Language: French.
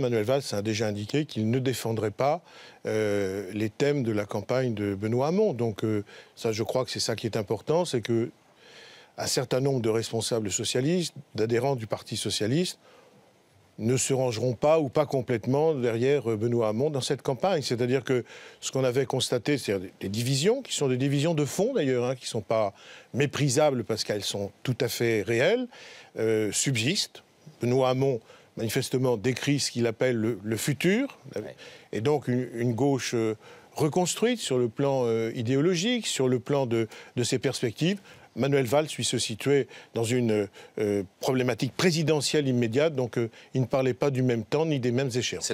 Manuel Valls a déjà indiqué qu'il ne défendrait pas euh, les thèmes de la campagne de Benoît Hamon. Donc euh, ça, je crois que c'est ça qui est important, c'est que un certain nombre de responsables socialistes, d'adhérents du Parti socialiste, ne se rangeront pas ou pas complètement derrière euh, Benoît Hamon dans cette campagne. C'est-à-dire que ce qu'on avait constaté, c'est des divisions, qui sont des divisions de fond d'ailleurs, hein, qui ne sont pas méprisables parce qu'elles sont tout à fait réelles, subsistent. Benoît Hamon manifestement décrit ce qu'il appelle le, futur, et donc une, gauche euh, reconstruite sur le plan euh, idéologique, sur le plan de, ses perspectives. Manuel Valls, lui, se situait dans une euh, problématique présidentielle immédiate, donc il ne parlait pas du même temps ni des mêmes échéances.